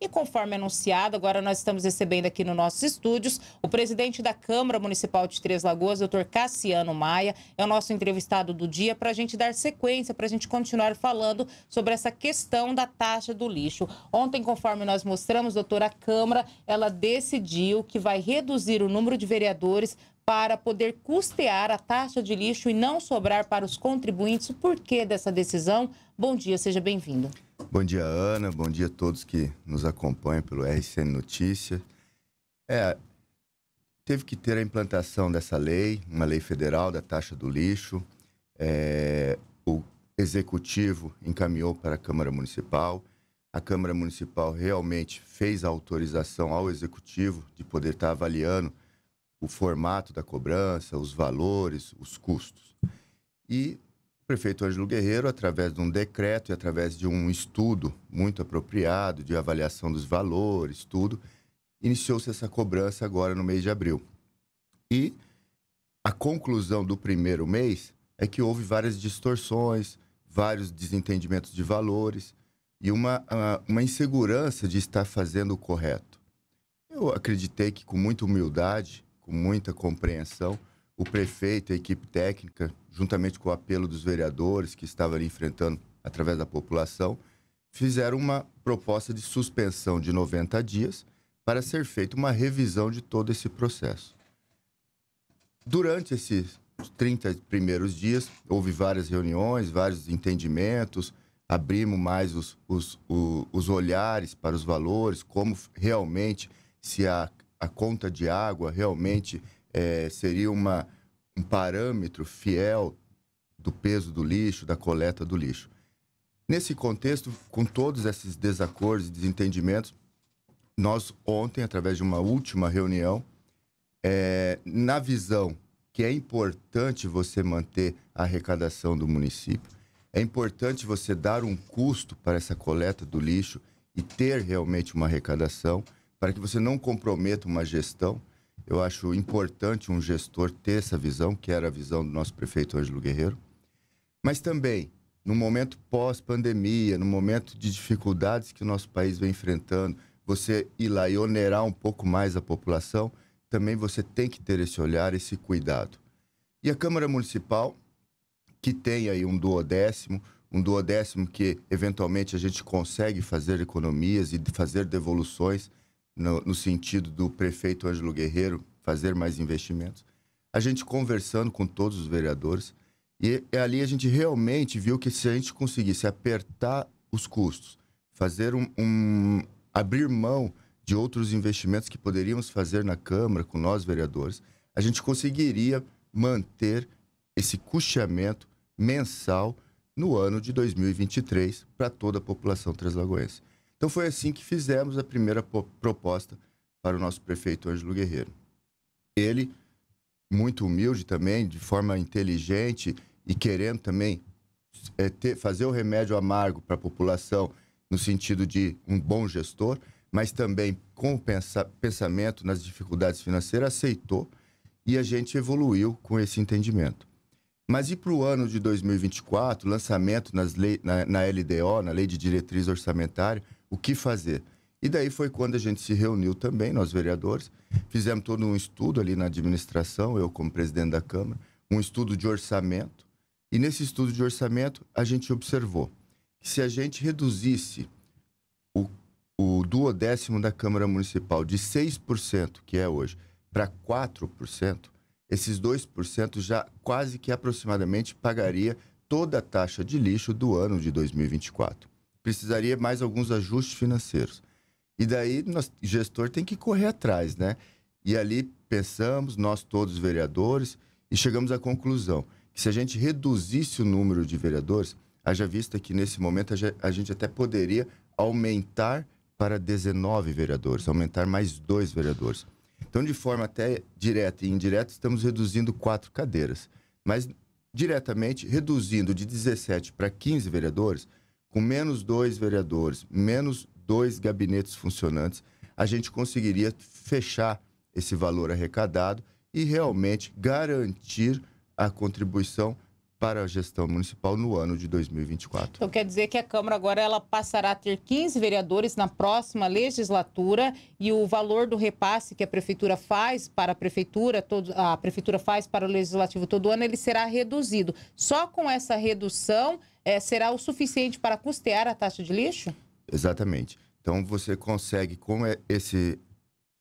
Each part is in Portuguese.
E conforme anunciado, agora nós estamos recebendo aqui nos nossos estúdios o presidente da Câmara Municipal de Três Lagoas, doutor Cassiano Maia, é o nosso entrevistado do dia para a gente dar sequência, para a gente continuar falando sobre essa questão da taxa do lixo. Ontem, conforme nós mostramos, doutora, a Câmara ela decidiu que vai reduzir o número de vereadores para poder custear a taxa de lixo e não sobrar para os contribuintes. O porquê dessa decisão? Bom dia, seja bem-vindo. Bom dia, Ana. Bom dia a todos que nos acompanham pelo RCN Notícias. É, teve que ter a implantação dessa lei, uma lei federal da taxa do lixo. É, o executivo encaminhou para a Câmara Municipal. A Câmara Municipal realmente fez a autorização ao executivo de poder estar avaliando o formato da cobrança, os valores, os custos. E o prefeito Ângelo Guerreiro, através de um decreto e através de um estudo muito apropriado de avaliação dos valores, tudo, iniciou-se essa cobrança agora no mês de abril. E a conclusão do primeiro mês é que houve várias distorções, vários desentendimentos de valores e uma, uma insegurança de estar fazendo o correto. Eu acreditei que, com muita humildade, com muita compreensão. O prefeito, a equipe técnica, juntamente com o apelo dos vereadores que estavam ali enfrentando através da população, fizeram uma proposta de suspensão de 90 dias para ser feita uma revisão de todo esse processo. Durante esses 30 primeiros dias, houve várias reuniões, vários entendimentos, abrimos mais os, os, os, os olhares para os valores, como realmente se a a conta de água realmente é, seria uma, um parâmetro fiel do peso do lixo, da coleta do lixo. Nesse contexto, com todos esses desacordos e desentendimentos, nós ontem, através de uma última reunião, é, na visão que é importante você manter a arrecadação do município, é importante você dar um custo para essa coleta do lixo e ter realmente uma arrecadação, para que você não comprometa uma gestão. Eu acho importante um gestor ter essa visão, que era a visão do nosso prefeito Ângelo Guerreiro. Mas também, no momento pós-pandemia, no momento de dificuldades que o nosso país vem enfrentando, você ir lá e onerar um pouco mais a população, também você tem que ter esse olhar, esse cuidado. E a Câmara Municipal, que tem aí um duodécimo, um duodécimo que eventualmente a gente consegue fazer economias e fazer devoluções no, no sentido do prefeito Ângelo Guerreiro fazer mais investimentos. A gente conversando com todos os vereadores e ali a gente realmente viu que se a gente conseguisse apertar os custos, fazer um, um abrir mão de outros investimentos que poderíamos fazer na Câmara com nós vereadores, a gente conseguiria manter esse custeamento mensal no ano de 2023 para toda a população translagoense. Então foi assim que fizemos a primeira proposta para o nosso prefeito Ângelo Guerreiro. Ele, muito humilde também, de forma inteligente e querendo também é, ter, fazer o remédio amargo para a população, no sentido de um bom gestor, mas também com o pensamento nas dificuldades financeiras, aceitou e a gente evoluiu com esse entendimento. Mas e para o ano de 2024, lançamento nas lei, na, na LDO, na Lei de Diretriz Orçamentária, o que fazer. E daí foi quando a gente se reuniu também, nós vereadores, fizemos todo um estudo ali na administração, eu como presidente da Câmara, um estudo de orçamento. E nesse estudo de orçamento, a gente observou que se a gente reduzisse o, o duodécimo da Câmara Municipal de 6%, que é hoje, para 4%, esses 2% já quase que aproximadamente pagaria toda a taxa de lixo do ano de 2024 precisaria mais alguns ajustes financeiros. E daí, o gestor tem que correr atrás, né? E ali pensamos, nós todos vereadores, e chegamos à conclusão que se a gente reduzisse o número de vereadores, haja vista que nesse momento a gente até poderia aumentar para 19 vereadores, aumentar mais dois vereadores. Então, de forma até direta e indireta, estamos reduzindo quatro cadeiras. Mas, diretamente, reduzindo de 17 para 15 vereadores, com menos dois vereadores, menos dois gabinetes funcionantes, a gente conseguiria fechar esse valor arrecadado e realmente garantir a contribuição para a gestão municipal no ano de 2024. Então quer dizer que a Câmara agora ela passará a ter 15 vereadores na próxima legislatura e o valor do repasse que a prefeitura faz para a prefeitura, todo, a prefeitura faz para o legislativo todo ano, ele será reduzido. Só com essa redução é, será o suficiente para custear a taxa de lixo? Exatamente. Então você consegue com é, esse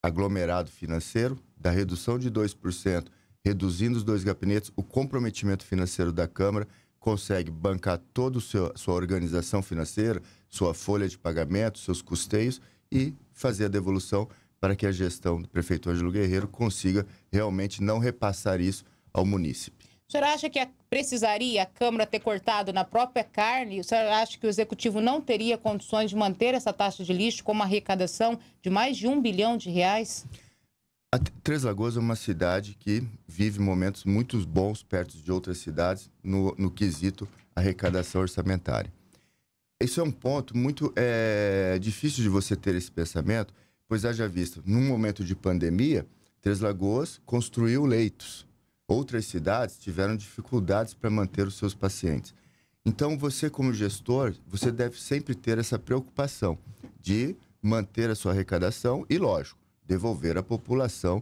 aglomerado financeiro da redução de 2% reduzindo os dois gabinetes, o comprometimento financeiro da Câmara consegue bancar toda a sua organização financeira, sua folha de pagamento, seus custeios e fazer a devolução para que a gestão do prefeito Ângelo Guerreiro consiga realmente não repassar isso ao munícipe. O senhor acha que é, precisaria a Câmara ter cortado na própria carne? O senhor acha que o Executivo não teria condições de manter essa taxa de lixo com uma arrecadação de mais de um bilhão de reais? A Três Lagoas é uma cidade que vive momentos muito bons perto de outras cidades no, no quesito arrecadação orçamentária. Isso é um ponto muito é, difícil de você ter esse pensamento, pois haja visto, num momento de pandemia, Três Lagoas construiu leitos. Outras cidades tiveram dificuldades para manter os seus pacientes. Então, você como gestor, você deve sempre ter essa preocupação de manter a sua arrecadação e, lógico, devolver à população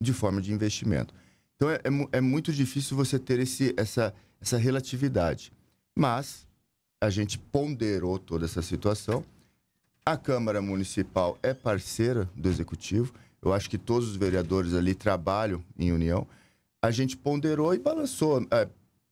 de forma de investimento. Então é, é, é muito difícil você ter esse, essa, essa relatividade. Mas a gente ponderou toda essa situação. A Câmara Municipal é parceira do Executivo. Eu acho que todos os vereadores ali trabalham em união. A gente ponderou e balançou. É,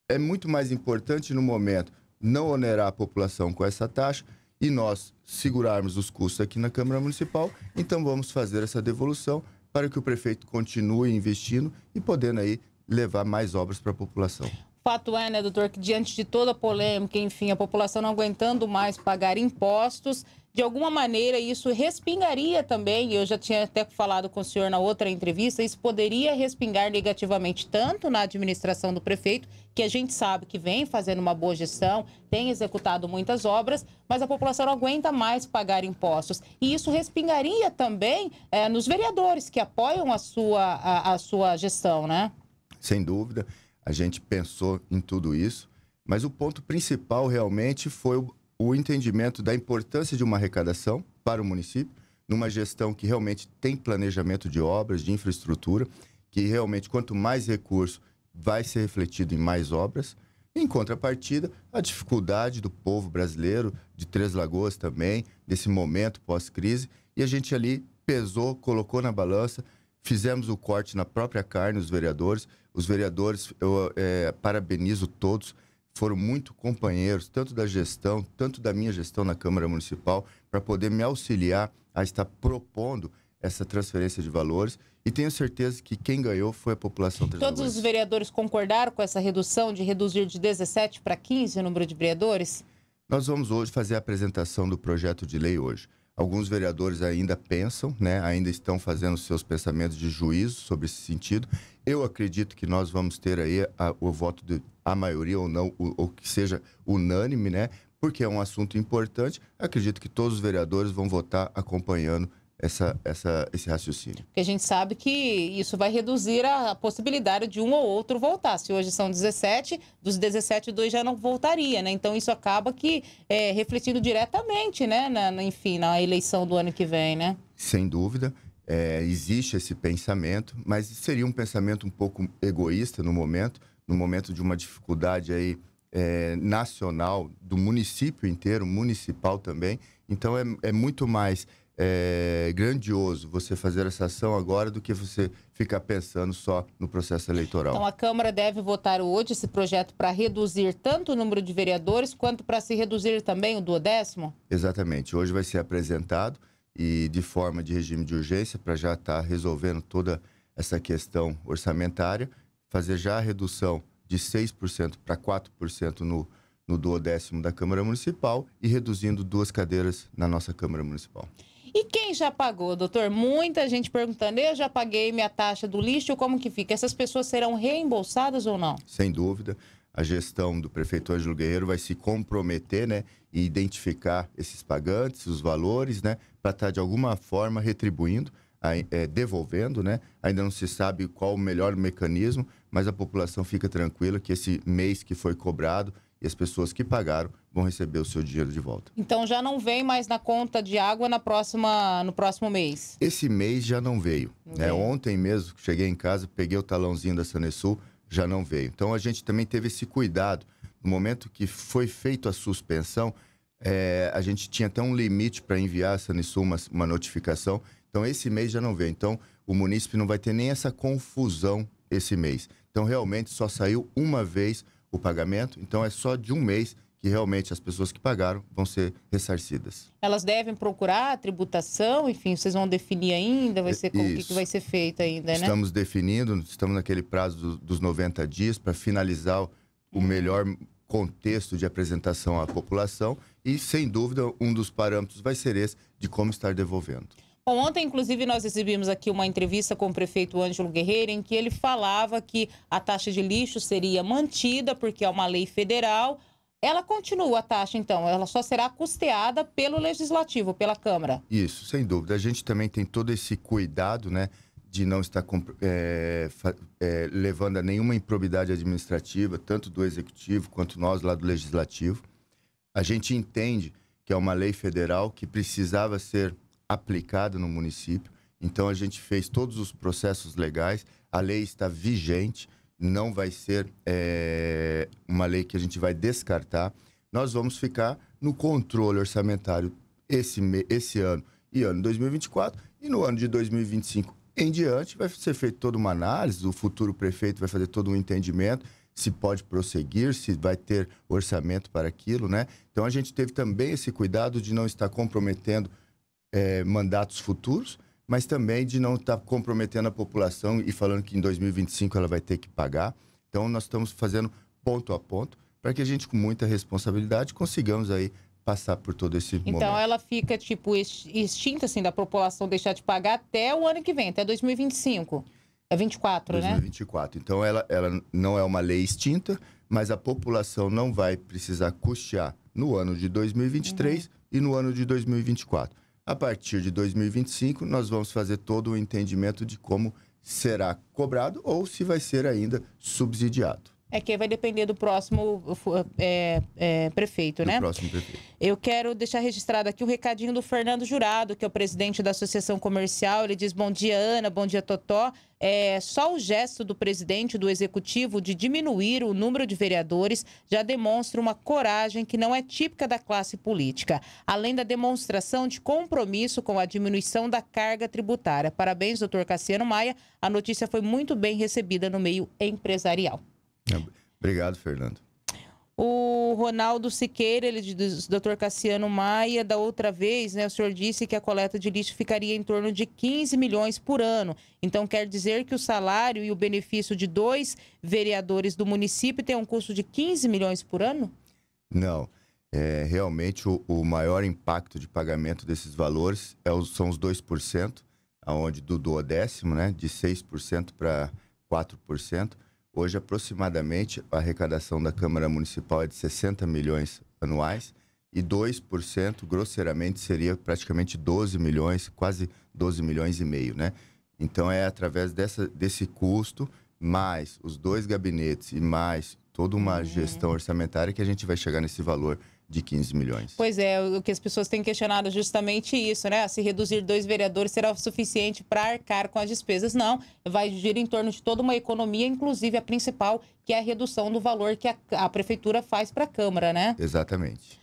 é muito mais importante no momento não onerar a população com essa taxa e nós segurarmos os custos aqui na Câmara Municipal, então vamos fazer essa devolução para que o prefeito continue investindo e podendo aí levar mais obras para a população. Fato é, né, doutor, que diante de toda a polêmica, enfim, a população não aguentando mais pagar impostos, de alguma maneira isso respingaria também, eu já tinha até falado com o senhor na outra entrevista, isso poderia respingar negativamente tanto na administração do prefeito, que a gente sabe que vem fazendo uma boa gestão, tem executado muitas obras, mas a população não aguenta mais pagar impostos. E isso respingaria também é, nos vereadores que apoiam a sua, a, a sua gestão, né? Sem dúvida, a gente pensou em tudo isso, mas o ponto principal realmente foi o entendimento da importância de uma arrecadação para o município, numa gestão que realmente tem planejamento de obras, de infraestrutura, que realmente quanto mais recurso vai ser refletido em mais obras. Em contrapartida, a dificuldade do povo brasileiro, de Três Lagoas também, desse momento pós-crise, e a gente ali pesou, colocou na balança, fizemos o corte na própria carne, os vereadores. Os vereadores, eu é, parabenizo todos foram muito companheiros, tanto da gestão, tanto da minha gestão na Câmara Municipal, para poder me auxiliar a estar propondo essa transferência de valores. E tenho certeza que quem ganhou foi a população Todos os vereadores concordaram com essa redução de reduzir de 17 para 15 o número de vereadores? Nós vamos hoje fazer a apresentação do projeto de lei hoje. Alguns vereadores ainda pensam, né, ainda estão fazendo seus pensamentos de juízo sobre esse sentido. Eu acredito que nós vamos ter aí a, o voto de a maioria ou não, ou, ou que seja unânime, né, porque é um assunto importante. Acredito que todos os vereadores vão votar acompanhando essa, essa, esse raciocínio. Porque a gente sabe que isso vai reduzir a, a possibilidade de um ou outro voltar. Se hoje são 17, dos 17, dois já não voltaria, né? Então isso acaba que é, refletindo diretamente, né? Na, na, enfim, na eleição do ano que vem, né? Sem dúvida. É, existe esse pensamento, mas seria um pensamento um pouco egoísta no momento, no momento de uma dificuldade aí é, nacional do município inteiro, municipal também. Então é, é muito mais é, grandioso você fazer essa ação agora do que você ficar pensando só no processo eleitoral. Então, a Câmara deve votar hoje esse projeto para reduzir tanto o número de vereadores quanto para se reduzir também o duodécimo? Exatamente. Hoje vai ser apresentado e de forma de regime de urgência para já estar tá resolvendo toda essa questão orçamentária, fazer já a redução de 6% para 4% no no duodécimo da Câmara Municipal e reduzindo duas cadeiras na nossa Câmara Municipal. E quem já pagou, doutor? Muita gente perguntando, eu já paguei minha taxa do lixo, como que fica? Essas pessoas serão reembolsadas ou não? Sem dúvida. A gestão do prefeito Ângelo Guerreiro vai se comprometer, né, e identificar esses pagantes, os valores, né, para estar tá, de alguma forma retribuindo, é, devolvendo, né? Ainda não se sabe qual o melhor mecanismo, mas a população fica tranquila que esse mês que foi cobrado e as pessoas que pagaram vão receber o seu dinheiro de volta. Então já não vem mais na conta de água na próxima, no próximo mês? Esse mês já não veio. Não né? Ontem mesmo, cheguei em casa, peguei o talãozinho da Sanesul, já não veio. Então a gente também teve esse cuidado. No momento que foi feita a suspensão, é, a gente tinha até um limite para enviar a Sanesul uma, uma notificação. Então esse mês já não veio. Então o munícipe não vai ter nem essa confusão esse mês. Então realmente só saiu uma vez o pagamento. Então é só de um mês que realmente as pessoas que pagaram vão ser ressarcidas. Elas devem procurar a tributação, enfim, vocês vão definir ainda, vai é, ser como, o que, vai ser feito ainda, estamos né? Estamos definindo, estamos naquele prazo dos 90 dias para finalizar o melhor contexto de apresentação à população e, sem dúvida, um dos parâmetros vai ser esse de como estar devolvendo. Bom, ontem, inclusive, nós recebemos aqui uma entrevista com o prefeito Ângelo Guerreiro, em que ele falava que a taxa de lixo seria mantida, porque é uma lei federal, ela continua a taxa, então, ela só será custeada pelo Legislativo, pela Câmara. Isso, sem dúvida. A gente também tem todo esse cuidado, né? de não estar é, é, levando a nenhuma improbidade administrativa, tanto do executivo quanto nós lá do legislativo. A gente entende que é uma lei federal que precisava ser aplicada no município, então a gente fez todos os processos legais, a lei está vigente, não vai ser é, uma lei que a gente vai descartar. Nós vamos ficar no controle orçamentário esse, esse ano e ano 2024, e no ano de 2025 em diante vai ser feita toda uma análise, o futuro prefeito vai fazer todo um entendimento se pode prosseguir, se vai ter orçamento para aquilo, né? Então a gente teve também esse cuidado de não estar comprometendo é, mandatos futuros, mas também de não estar tá comprometendo a população e falando que em 2025 ela vai ter que pagar. Então, nós estamos fazendo ponto a ponto para que a gente, com muita responsabilidade, consigamos aí passar por todo esse então, momento. Então, ela fica, tipo, extinta, assim, da população deixar de pagar até o ano que vem, até 2025. É 24, 2024, né? 2024. Então, ela, ela não é uma lei extinta, mas a população não vai precisar custear no ano de 2023 uhum. e no ano de 2024. A partir de 2025, nós vamos fazer todo o entendimento de como será cobrado ou se vai ser ainda subsidiado. É que vai depender do próximo é, é, prefeito, do né? Próximo prefeito. Eu quero deixar registrado aqui o um recadinho do Fernando Jurado, que é o presidente da Associação Comercial. Ele diz: Bom dia, Ana, bom dia, Totó. É, só o gesto do presidente do executivo de diminuir o número de vereadores já demonstra uma coragem que não é típica da classe política, além da demonstração de compromisso com a diminuição da carga tributária. Parabéns, doutor Cassiano Maia. A notícia foi muito bem recebida no meio empresarial. Obrigado, Fernando. O Ronaldo Siqueira, ele diz, doutor Cassiano Maia, da outra vez, né, o senhor disse que a coleta de lixo ficaria em torno de 15 milhões por ano. Então, quer dizer que o salário e o benefício de dois vereadores do município tem um custo de 15 milhões por ano? Não. É, realmente, o, o, maior impacto de pagamento desses valores é os, são os 2%, aonde do é duodécimo, né, de 6% para 4%. Hoje, aproximadamente, a arrecadação da Câmara Municipal é de 60 milhões anuais e 2%, grosseiramente, seria praticamente 12 milhões, quase 12 milhões e meio, né? Então, é através dessa, desse custo, mais os dois gabinetes e mais toda uma é. gestão orçamentária que a gente vai chegar nesse valor de 15 milhões. Pois é, o que as pessoas têm questionado é justamente isso, né? Se reduzir dois vereadores será o suficiente para arcar com as despesas? Não, vai girar em torno de toda uma economia, inclusive a principal, que é a redução do valor que a, a prefeitura faz para a Câmara, né? Exatamente.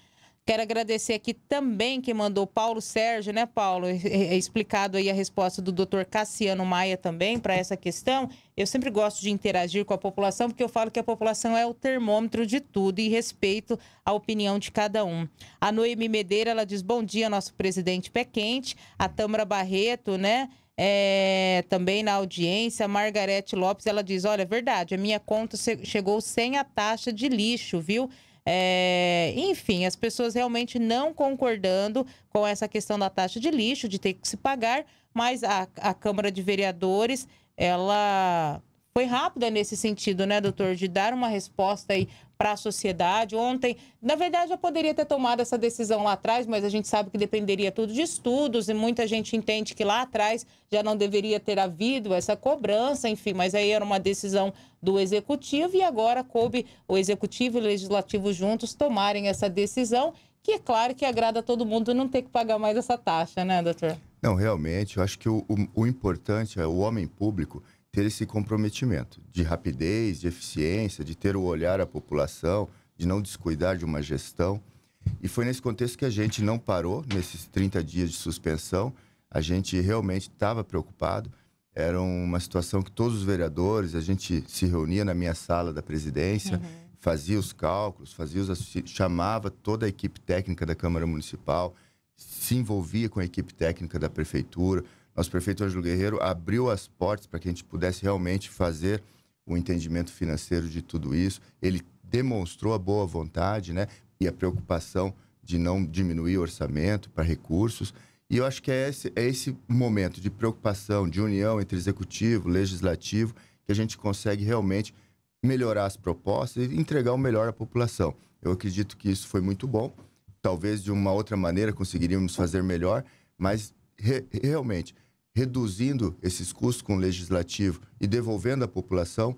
Quero agradecer aqui também quem mandou Paulo Sérgio, né, Paulo? É, é, é explicado aí a resposta do doutor Cassiano Maia também para essa questão. Eu sempre gosto de interagir com a população, porque eu falo que a população é o termômetro de tudo e respeito a opinião de cada um. A Noemi Medeira, ela diz: bom dia, nosso presidente pé quente. A Tâmara Barreto, né? É, também na audiência, Margarete Lopes, ela diz: Olha, é verdade, a minha conta chegou sem a taxa de lixo, viu? É, enfim, as pessoas realmente não concordando com essa questão da taxa de lixo, de ter que se pagar, mas a, a Câmara de Vereadores, ela foi rápida nesse sentido, né, doutor, de dar uma resposta aí para a sociedade. Ontem, na verdade, eu poderia ter tomado essa decisão lá atrás, mas a gente sabe que dependeria tudo de estudos e muita gente entende que lá atrás já não deveria ter havido essa cobrança, enfim, mas aí era uma decisão do executivo e agora coube o executivo e o legislativo juntos tomarem essa decisão, que é claro que agrada a todo mundo não ter que pagar mais essa taxa, né, doutor? Não, realmente, eu acho que o, o, o importante é o homem público ter esse comprometimento de rapidez, de eficiência, de ter o olhar à população, de não descuidar de uma gestão. E foi nesse contexto que a gente não parou, nesses 30 dias de suspensão. A gente realmente estava preocupado. Era uma situação que todos os vereadores, a gente se reunia na minha sala da presidência, uhum. fazia os cálculos, fazia os chamava toda a equipe técnica da Câmara Municipal, se envolvia com a equipe técnica da prefeitura, nosso prefeito Ângelo Guerreiro abriu as portas para que a gente pudesse realmente fazer o entendimento financeiro de tudo isso. Ele demonstrou a boa vontade né, e a preocupação de não diminuir o orçamento para recursos. E eu acho que é esse, é esse momento de preocupação, de união entre executivo, legislativo, que a gente consegue realmente melhorar as propostas e entregar o melhor à população. Eu acredito que isso foi muito bom. Talvez de uma outra maneira conseguiríamos fazer melhor, mas re realmente reduzindo esses custos com o legislativo e devolvendo à população,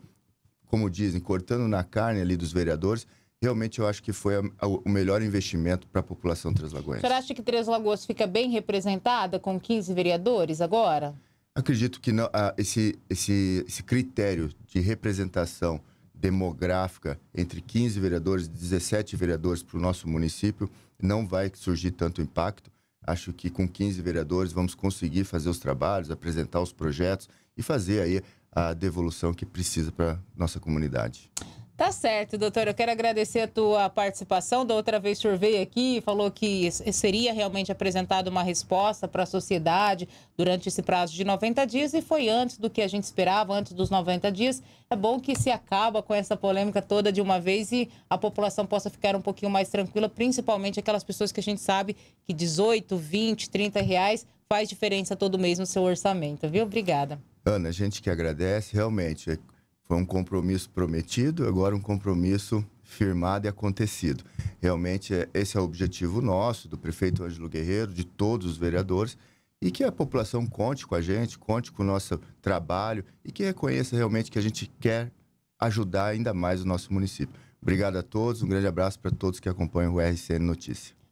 como dizem, cortando na carne ali dos vereadores, realmente eu acho que foi a, a, o melhor investimento para a população Lagoas. Você acha que Três Lagoas fica bem representada com 15 vereadores agora? Acredito que não, ah, esse, esse, esse critério de representação demográfica entre 15 vereadores e 17 vereadores para o nosso município não vai surgir tanto impacto. Acho que com 15 vereadores vamos conseguir fazer os trabalhos, apresentar os projetos e fazer aí a devolução que precisa para nossa comunidade. Tá certo, doutor. Eu quero agradecer a tua participação. Da outra vez, o senhor veio aqui e falou que seria realmente apresentada uma resposta para a sociedade durante esse prazo de 90 dias e foi antes do que a gente esperava, antes dos 90 dias. É bom que se acaba com essa polêmica toda de uma vez e a população possa ficar um pouquinho mais tranquila, principalmente aquelas pessoas que a gente sabe que 18, 20, 30 reais faz diferença todo mês no seu orçamento, viu? Obrigada. Ana, a gente que agradece, realmente. É foi um compromisso prometido, agora um compromisso firmado e acontecido. Realmente, é, esse é o objetivo nosso, do prefeito Ângelo Guerreiro, de todos os vereadores, e que a população conte com a gente, conte com o nosso trabalho e que reconheça realmente que a gente quer ajudar ainda mais o nosso município. Obrigado a todos, um grande abraço para todos que acompanham o RCN Notícia.